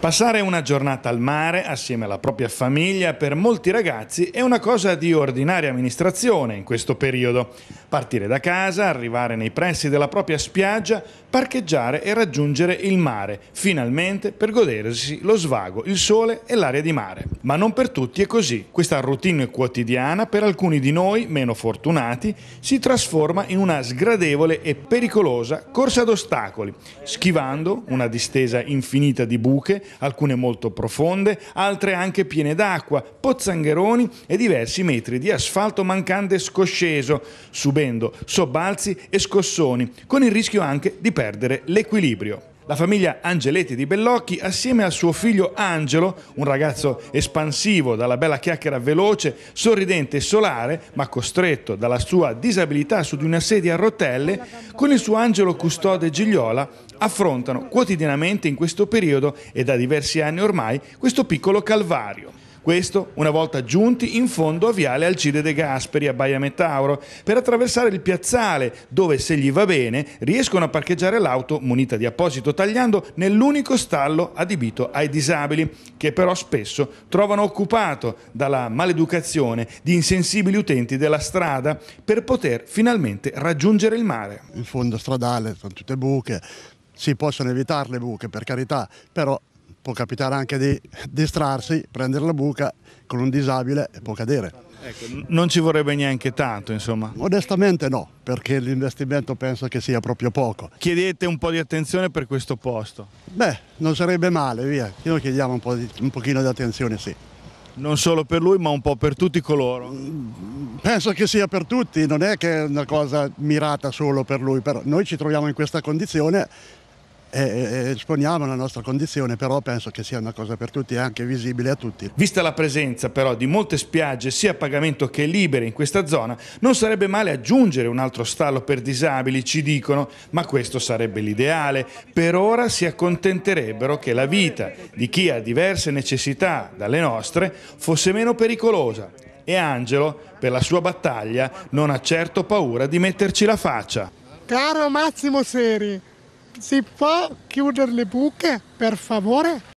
Passare una giornata al mare assieme alla propria famiglia per molti ragazzi è una cosa di ordinaria amministrazione in questo periodo. Partire da casa, arrivare nei pressi della propria spiaggia, parcheggiare e raggiungere il mare, finalmente per godersi lo svago, il sole e l'aria di mare. Ma non per tutti è così. Questa routine quotidiana per alcuni di noi meno fortunati si trasforma in una sgradevole e pericolosa corsa ad ostacoli, schivando una distesa infinita di buche alcune molto profonde, altre anche piene d'acqua, pozzangheroni e diversi metri di asfalto mancante scosceso, subendo sobbalzi e scossoni, con il rischio anche di perdere l'equilibrio. La famiglia Angeletti di Bellocchi, assieme a suo figlio Angelo, un ragazzo espansivo dalla bella chiacchiera veloce, sorridente e solare, ma costretto dalla sua disabilità su di una sedia a rotelle, con il suo Angelo Custode Gigliola affrontano quotidianamente in questo periodo e da diversi anni ormai questo piccolo calvario. Questo una volta giunti in fondo a Viale Alcide De Gasperi a Baia Metauro per attraversare il piazzale dove se gli va bene riescono a parcheggiare l'auto munita di apposito tagliando nell'unico stallo adibito ai disabili che però spesso trovano occupato dalla maleducazione di insensibili utenti della strada per poter finalmente raggiungere il mare. In fondo stradale sono tutte buche, si possono evitare le buche per carità, però può capitare anche di distrarsi, prendere la buca con un disabile e può cadere. Ecco, non ci vorrebbe neanche tanto, insomma. Onestamente no, perché l'investimento penso che sia proprio poco. Chiedete un po' di attenzione per questo posto? Beh, non sarebbe male, via. Noi chiediamo un, po di, un pochino di attenzione, sì. Non solo per lui, ma un po' per tutti coloro? Mm, penso che sia per tutti, non è che è una cosa mirata solo per lui, però noi ci troviamo in questa condizione eh, esponiamo la nostra condizione, però penso che sia una cosa per tutti e anche visibile a tutti. Vista la presenza però di molte spiagge sia a pagamento che libere in questa zona, non sarebbe male aggiungere un altro stallo per disabili, ci dicono, ma questo sarebbe l'ideale. Per ora si accontenterebbero che la vita di chi ha diverse necessità dalle nostre fosse meno pericolosa e Angelo, per la sua battaglia, non ha certo paura di metterci la faccia. Caro Massimo Seri, si può chiudere le buche, per favore?